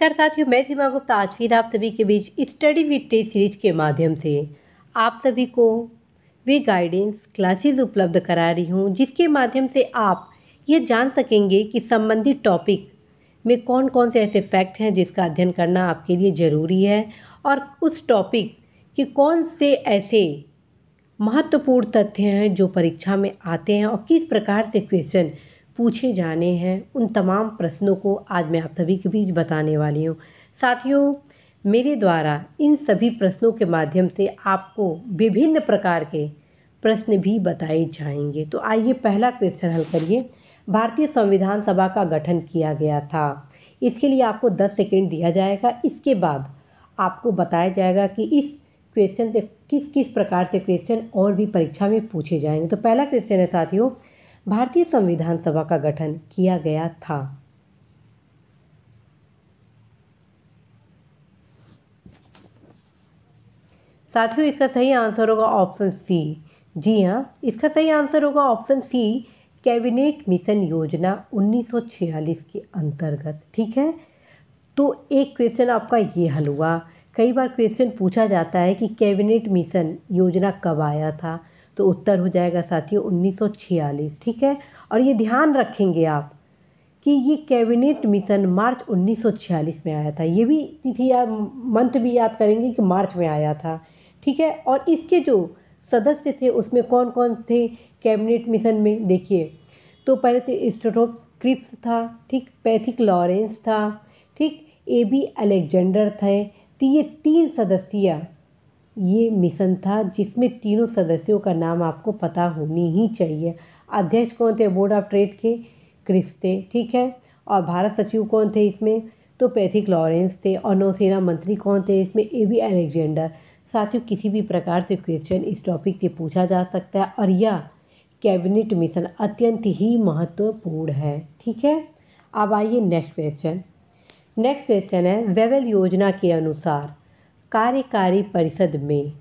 नमस्कार साथियों मैं सीमा गुप्ता आज फिर आप सभी के बीच स्टडी विद टेस्ट सीरीज के माध्यम से आप सभी को वे गाइडेंस क्लासेस उपलब्ध करा रही हूँ जिसके माध्यम से आप ये जान सकेंगे कि संबंधित टॉपिक में कौन कौन से ऐसे फैक्ट हैं जिसका अध्ययन करना आपके लिए ज़रूरी है और उस टॉपिक के कौन से ऐसे महत्वपूर्ण तथ्य हैं जो परीक्षा में आते हैं और किस प्रकार से क्वेश्चन पूछे जाने हैं उन तमाम प्रश्नों को आज मैं आप सभी के बीच बताने वाली हूँ साथियों मेरे द्वारा इन सभी प्रश्नों के माध्यम से आपको विभिन्न प्रकार के प्रश्न भी बताए जाएंगे तो आइए पहला क्वेश्चन हल करिए भारतीय संविधान सभा का गठन किया गया था इसके लिए आपको 10 सेकेंड दिया जाएगा इसके बाद आपको बताया जाएगा कि इस क्वेश्चन से किस किस प्रकार से क्वेश्चन और भी परीक्षा में पूछे जाएंगे तो पहला क्वेश्चन है साथियों भारतीय संविधान सभा का गठन किया गया था साथियों इसका सही आंसर होगा ऑप्शन सी जी हाँ इसका सही आंसर होगा ऑप्शन सी कैबिनेट मिशन योजना 1946 के अंतर्गत ठीक है तो एक क्वेश्चन आपका ये हल हुआ कई बार क्वेश्चन पूछा जाता है कि कैबिनेट मिशन योजना कब आया था तो उत्तर हो जाएगा साथियों 1946 ठीक है और ये ध्यान रखेंगे आप कि ये कैबिनेट मिशन मार्च 1946 में आया था ये भी तिथि या मंथ भी याद करेंगे कि मार्च में आया था ठीक है और इसके जो सदस्य थे उसमें कौन कौन थे कैबिनेट मिशन में देखिए तो पहले तो स्टोटोप क्रिप्स था ठीक पैथिक लॉरेंस था ठीक ए बी अलेक्जेंडर थे तो ये तीन सदस्य ये मिशन था जिसमें तीनों सदस्यों का नाम आपको पता होनी ही चाहिए अध्यक्ष कौन थे बोर्ड ऑफ ट्रेड के क्रिस थे ठीक है और भारत सचिव कौन थे इसमें तो पैथिक लॉरेंस थे और नौसेना मंत्री कौन थे इसमें ए बी साथ साथियों किसी भी प्रकार से क्वेश्चन इस टॉपिक से पूछा जा सकता है और यह कैबिनेट मिशन अत्यंत ही महत्वपूर्ण है ठीक है अब आइए नेक्स्ट क्वेश्चन नेक्स्ट क्वेश्चन है वेवल योजना के अनुसार कार्यकारी परिषद में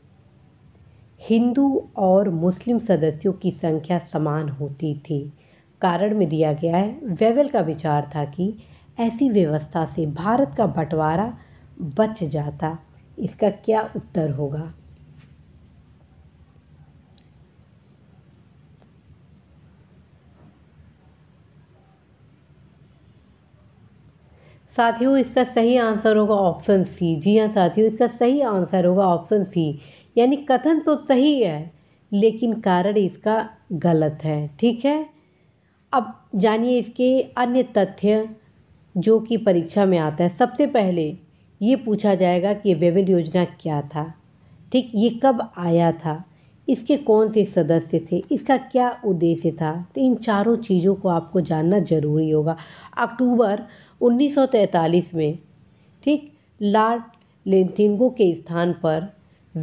हिंदू और मुस्लिम सदस्यों की संख्या समान होती थी कारण में दिया गया है वेवल का विचार था कि ऐसी व्यवस्था से भारत का बंटवारा बच जाता इसका क्या उत्तर होगा साथियों इसका सही आंसर होगा ऑप्शन सी जी हाँ साथियों इसका सही आंसर होगा ऑप्शन सी यानी कथन तो सही है लेकिन कारण इसका गलत है ठीक है अब जानिए इसके अन्य तथ्य जो कि परीक्षा में आता है सबसे पहले ये पूछा जाएगा कि वेबल योजना क्या था ठीक ये कब आया था इसके कौन से सदस्य थे इसका क्या उद्देश्य था तो इन चारों चीज़ों को आपको जानना जरूरी होगा अक्टूबर 1943 में ठीक लॉर्ड लेंथिंगो के स्थान पर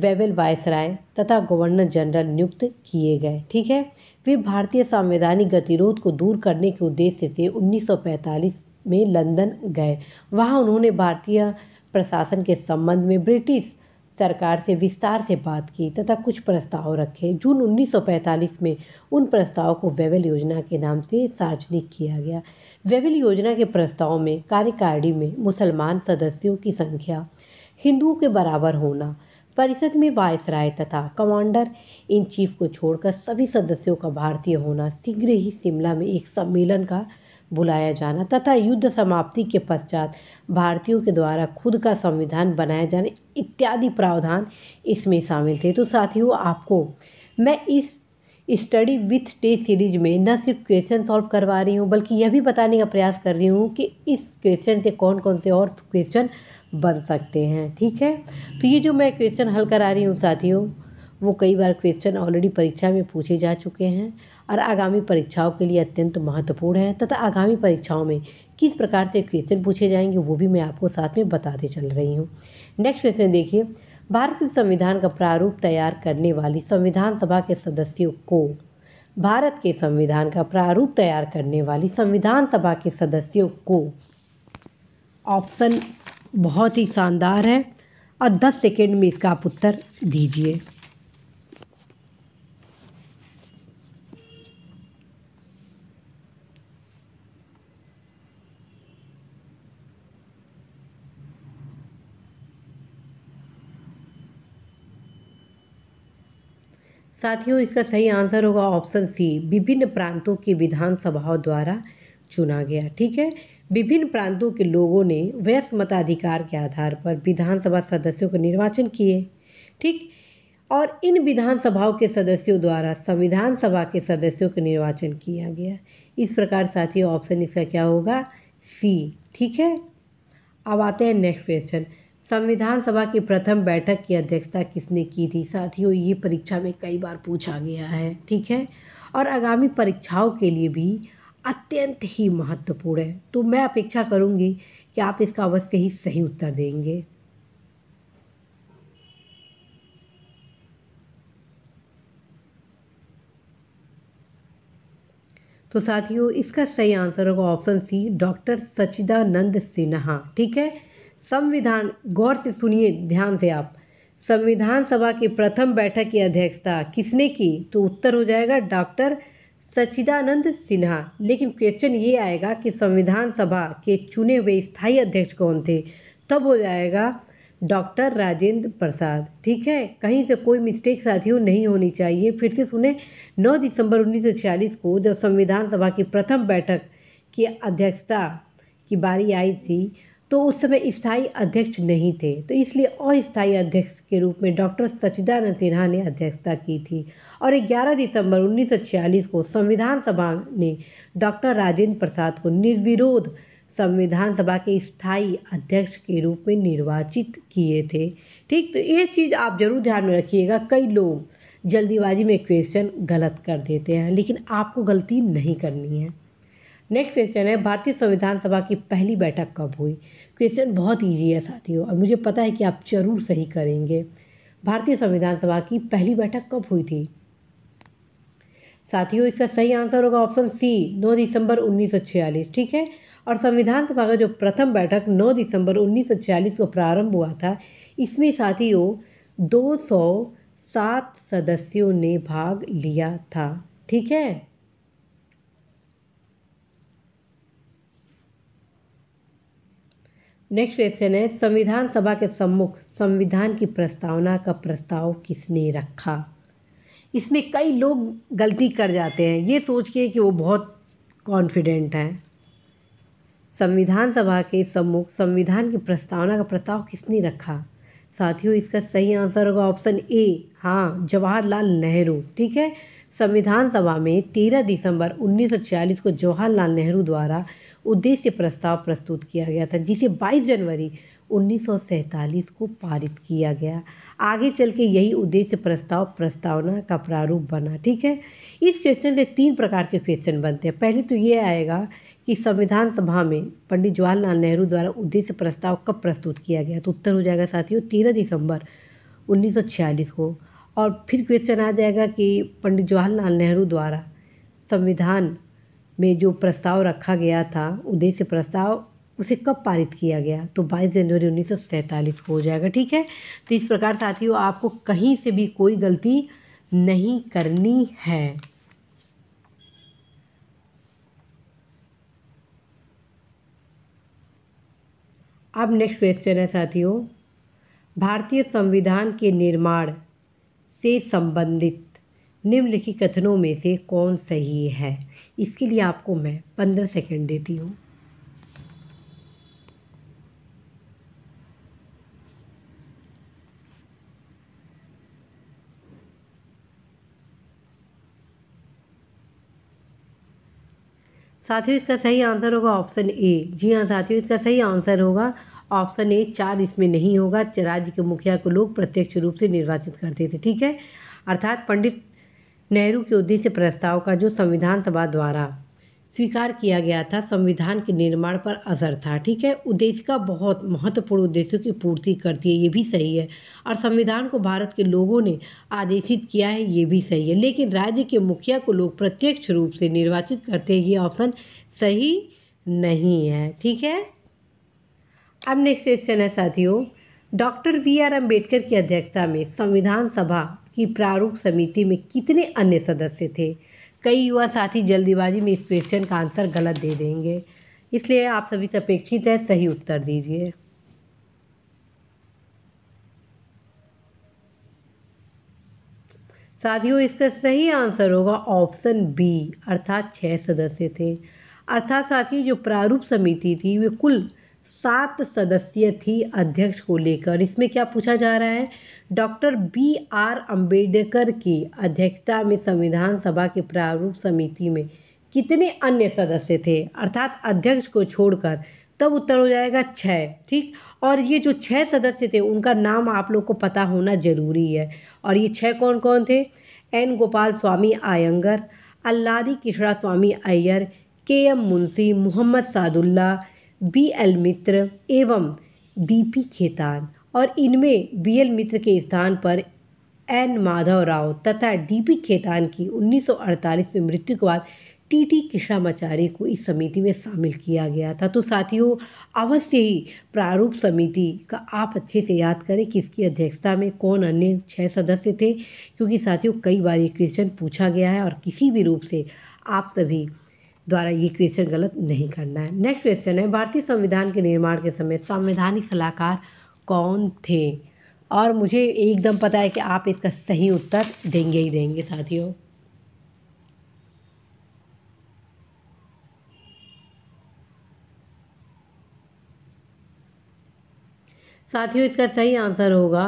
वेबल वायसराय तथा गवर्नर जनरल नियुक्त किए गए ठीक है वे भारतीय संवैधानिक गतिरोध को दूर करने के उद्देश्य से 1945 में लंदन गए वहाँ उन्होंने भारतीय प्रशासन के संबंध में ब्रिटिश सरकार से विस्तार से बात की तथा कुछ प्रस्ताव रखे जून 1945 में उन प्रस्तावों को वेवल योजना के नाम से सार्वजनिक किया गया वेविल योजना के प्रस्ताव में कार्यकारिणी में मुसलमान सदस्यों की संख्या हिंदुओं के बराबर होना परिषद में वायस राय तथा कमांडर इन चीफ को छोड़कर सभी सदस्यों का भारतीय होना शीघ्र ही शिमला में एक सम्मेलन का बुलाया जाना तथा युद्ध समाप्ति के पश्चात भारतीयों के द्वारा खुद का संविधान बनाया जाने इत्यादि प्रावधान इसमें शामिल थे तो साथियों आपको मैं इस स्टडी विथ टेस्ट सीरीज में न सिर्फ क्वेश्चन सॉल्व करवा रही हूँ बल्कि यह भी बताने का प्रयास कर रही हूँ कि इस क्वेश्चन से कौन कौन से और क्वेश्चन बन सकते हैं ठीक है तो ये जो मैं क्वेश्चन हल करा रही हूँ साथियों वो कई बार क्वेश्चन ऑलरेडी परीक्षा में पूछे जा चुके हैं और आगामी परीक्षाओं के लिए अत्यंत महत्वपूर्ण है तथा आगामी परीक्षाओं में किस प्रकार से क्वेश्चन पूछे जाएंगे वो भी मैं आपको साथ में बताते चल रही हूँ नेक्स्ट क्वेश्चन देखिए भारत संविधान का प्रारूप तैयार करने वाली संविधान सभा के सदस्यों को भारत के संविधान का प्रारूप तैयार करने वाली संविधान सभा के सदस्यों को ऑप्शन बहुत ही शानदार है और 10 सेकेंड में इसका आप उत्तर दीजिए साथियों इसका सही आंसर होगा ऑप्शन सी विभिन्न प्रांतों की विधानसभाओं द्वारा चुना गया ठीक है विभिन्न प्रांतों के लोगों ने वयस्क मताधिकार के आधार पर विधानसभा सदस्यों का निर्वाचन किए ठीक और इन विधानसभाओं के सदस्यों द्वारा संविधान सभा के सदस्यों का निर्वाचन किया गया इस प्रकार साथियों ऑप्शन इसका क्या होगा सी ठीक है अब आते हैं नेक्स्ट क्वेश्चन संविधान सभा की प्रथम बैठक की अध्यक्षता किसने की थी साथियों ये परीक्षा में कई बार पूछा गया है ठीक है और आगामी परीक्षाओं के लिए भी अत्यंत ही महत्वपूर्ण है तो मैं अपेक्षा करूंगी कि आप इसका अवश्य ही सही उत्तर देंगे तो साथियों इसका सही आंसर होगा option C doctor Sachchidananda Sinha ठीक है संविधान गौर से सुनिए ध्यान से आप संविधान सभा की प्रथम बैठक की अध्यक्षता किसने की तो उत्तर हो जाएगा डॉक्टर सच्चिदानंद सिन्हा लेकिन क्वेश्चन ये आएगा कि संविधान सभा के चुने हुए स्थायी अध्यक्ष कौन थे तब हो जाएगा डॉक्टर राजेंद्र प्रसाद ठीक है कहीं से कोई मिस्टेक साथियों नहीं होनी चाहिए फिर से सुने 9 दिसंबर 1946 को जब संविधान सभा की प्रथम बैठक की अध्यक्षता की बारी आई थी तो उस समय स्थायी अध्यक्ष नहीं थे तो इसलिए अस्थायी अध्यक्ष के रूप में डॉक्टर सचिदानंद सिन्हा ने अध्यक्षता की थी और 11 दिसंबर 1946 को संविधान सभा ने डॉक्टर राजेंद्र प्रसाद को निर्विरोध संविधान सभा के स्थायी अध्यक्ष के रूप में निर्वाचित किए थे ठीक तो ये चीज़ आप जरूर ध्यान में रखिएगा कई लोग जल्दीबाजी में क्वेश्चन गलत कर देते हैं लेकिन आपको गलती नहीं करनी है नेक्स्ट क्वेश्चन है भारतीय संविधान सभा की पहली बैठक कब हुई क्वेश्चन बहुत ईजी है साथियों और मुझे पता है कि आप जरूर सही करेंगे भारतीय संविधान सभा की पहली बैठक कब हुई थी साथियों इसका सही आंसर होगा ऑप्शन सी 9 दिसंबर 1946 ठीक है और संविधान सभा का जो प्रथम बैठक 9 दिसंबर 1946 को प्रारंभ हुआ था इसमें साथियों 207 सदस्यों ने भाग लिया था ठीक है नेक्स्ट क्वेश्चन है संविधान सभा के सम्मुख संविधान की प्रस्तावना का प्रस्ताव किसने रखा इसमें कई लोग गलती कर जाते हैं ये सोच के कि वो बहुत कॉन्फिडेंट हैं संविधान सभा के सम्मुख संविधान की प्रस्तावना का प्रस्ताव किसने रखा साथियों इसका सही आंसर होगा ऑप्शन ए हाँ जवाहरलाल नेहरू ठीक है संविधान सभा में 13 दिसंबर 1946 को जवाहरलाल नेहरू द्वारा उद्देश्य प्रस्ताव प्रस्तुत किया गया था जिसे 22 जनवरी 1947 को पारित किया गया आगे चल के यही उद्देश्य प्रस्ताव प्रस्तावना का प्रारूप बना ठीक है इस क्वेश्चन से तीन प्रकार के क्वेश्चन बनते हैं पहले तो ये आएगा कि संविधान सभा में पंडित जवाहरलाल नेहरू द्वारा उद्देश्य प्रस्ताव कब प्रस्तुत किया गया तो उत्तर हो जाएगा साथियों तेरह दिसंबर उन्नीस को और फिर क्वेश्चन आ जाएगा कि पंडित जवाहरलाल नेहरू द्वारा संविधान में जो प्रस्ताव रखा गया था उद्देश्य प्रस्ताव उसे कब पारित किया गया तो 22 जनवरी उन्नीस को हो जाएगा ठीक है तो इस प्रकार साथियों आपको कहीं से भी कोई गलती नहीं करनी है अब नेक्स्ट क्वेश्चन है साथियों भारतीय संविधान के निर्माण से संबंधित निम्नलिखित कथनों में से कौन सही है इसके लिए आपको मैं पंद्रह सेकेंड देती हूँ साथियों इसका सही आंसर होगा ऑप्शन ए जी हाँ साथियों इसका सही आंसर होगा ऑप्शन ए चार इसमें नहीं होगा राज्य के मुखिया को लोग प्रत्यक्ष रूप से निर्वाचित करते थे ठीक है अर्थात पंडित नेहरू के उद्देश्य प्रस्ताव का जो संविधान सभा द्वारा स्वीकार किया गया था संविधान के निर्माण पर असर था ठीक है उद्देश्य का बहुत महत्वपूर्ण उद्देश्यों की पूर्ति करती है ये भी सही है और संविधान को भारत के लोगों ने आदेशित किया है ये भी सही है लेकिन राज्य के मुखिया को लोग प्रत्यक्ष रूप से निर्वाचित करते हैं ये ऑप्शन सही नहीं है ठीक है अब नेक्स्ट क्वेश्चन है साथियों डॉक्टर वी आर अम्बेडकर की अध्यक्षता में संविधान सभा कि प्रारूप समिति में कितने अन्य सदस्य थे कई युवा साथी जल्दीबाजी में इस क्वेश्चन का आंसर गलत दे देंगे इसलिए आप सभी से अपेक्षित है सही उत्तर दीजिए साथियों इसका सही आंसर होगा ऑप्शन बी अर्थात छः सदस्य थे अर्थात साथियों जो प्रारूप समिति थी वे कुल सात सदस्य थी अध्यक्ष को लेकर इसमें क्या पूछा जा रहा है डॉक्टर बी आर अम्बेडकर की अध्यक्षता में संविधान सभा के प्रारूप समिति में कितने अन्य सदस्य थे अर्थात अध्यक्ष को छोड़कर तब उत्तर हो जाएगा छः ठीक और ये जो छः सदस्य थे उनका नाम आप लोग को पता होना ज़रूरी है और ये छः कौन कौन थे N Gopalaswami Ayyangar Alladi Krishnaswami Ayyar K M Munshi Mohammad Saadulla B L Mitra एवं डी पी खेतान और इनमें बी एल मित्र के स्थान पर एन माधव राव तथा डी पी खेतान की 1948 में मृत्यु के बाद टी टी कृष्णामाचार्य को इस समिति में शामिल किया गया था तो साथियों अवश्य ही प्रारूप समिति का आप अच्छे से याद करें कि इसकी अध्यक्षता में कौन अन्य छः सदस्य थे क्योंकि साथियों कई बार ये क्वेश्चन पूछा गया है और किसी भी रूप से आप सभी द्वारा ये क्वेश्चन गलत नहीं करना है नेक्स्ट क्वेश्चन है भारतीय संविधान के निर्माण के समय संवैधानिक सलाहकार कौन थे और मुझे एकदम पता है कि आप इसका सही उत्तर देंगे ही देंगे साथियों साथियों इसका सही आंसर होगा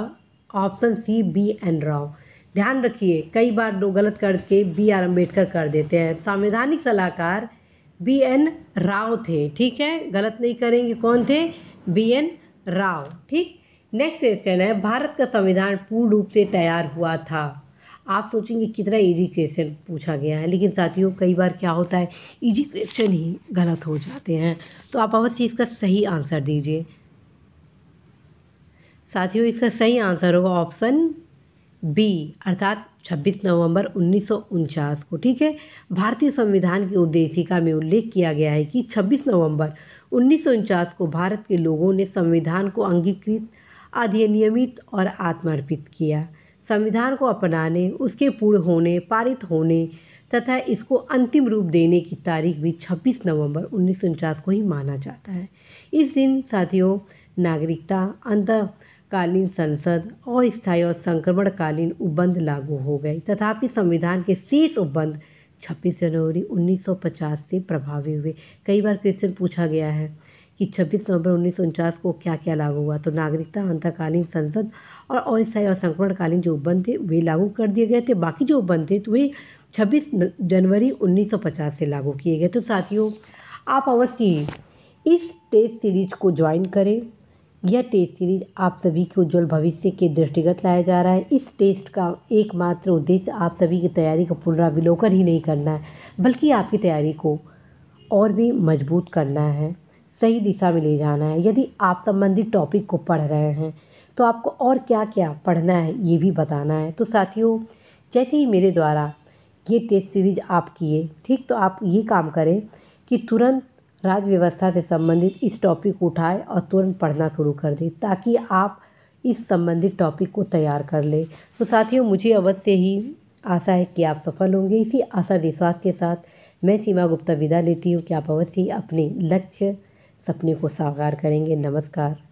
option C B N Rau ध्यान रखिए कई बार लोग गलत करके बी आर अम्बेडकर कर देते हैं संवैधानिक सलाहकार बी एन राव थे ठीक है गलत नहीं करेंगे कौन थे बी एन राव ठीक नेक्स्ट क्वेश्चन है भारत का संविधान पूर्ण रूप से तैयार हुआ था आप सोचेंगे कितना इजी क्वेश्चन पूछा गया है लेकिन साथियों कई बार क्या होता है इजी क्वेश्चन ही गलत हो जाते हैं तो आप अवश्य इसका सही आंसर दीजिए साथियों इसका सही आंसर होगा ऑप्शन बी अर्थात 26 नवंबर उन्नीस को ठीक है भारतीय संविधान की उद्देशिका में उल्लेख किया गया है कि 26 नवंबर उन्नीस को भारत के लोगों ने संविधान को अंगीकृत अधिनियमित और आत्मर्पित किया संविधान को अपनाने उसके पूर्ण होने पारित होने तथा इसको अंतिम रूप देने की तारीख भी 26 नवंबर उन्नीस को ही माना जाता है इस दिन साथियों नागरिकता अंतकालीन संसद अस्थायी और संक्रमणकालीन उपबंध लागू हो गए तथापि संविधान के शीर्ष उपबंध छब्बीस जनवरी 1950 से प्रभावी हुए कई बार क्वेश्चन पूछा गया है कि 26 नवंबर उन्नीस को क्या क्या लागू हुआ तो नागरिकता अंतकालीन संसद और अस्थायी और संक्रमणकालीन जो उपबंध थे वे लागू कर दिए गए थे बाकी जो उपबंध थे तो वे 26 जनवरी 1950 से लागू किए गए तो साथियों आप अवश्य इस टेस्ट सीरीज को ज्वाइन करें यह टेस्ट सीरीज आप सभी के उज्जवल भविष्य के दृष्टिगत लाया जा रहा है इस टेस्ट का एकमात्र उद्देश्य आप सभी की तैयारी का पुनरावलोकन ही नहीं करना है बल्कि आपकी तैयारी को और भी मजबूत करना है सही दिशा में ले जाना है यदि आप संबंधित टॉपिक को पढ़ रहे हैं तो आपको और क्या क्या पढ़ना है ये भी बताना है तो साथियों जैसे ही मेरे द्वारा ये टेस्ट सीरीज आप किए ठीक तो आप ये काम करें कि तुरंत राज्य व्यवस्था से संबंधित इस टॉपिक को उठाए और तुरंत पढ़ना शुरू कर दें ताकि आप इस संबंधित टॉपिक को तैयार कर लें तो साथियों मुझे अवश्य ही आशा है कि आप सफल होंगे इसी आशा विश्वास के साथ मैं सीमा गुप्ता विदा लेती हूँ कि आप अवश्य ही अपने लक्ष्य सपने को साकार करेंगे नमस्कार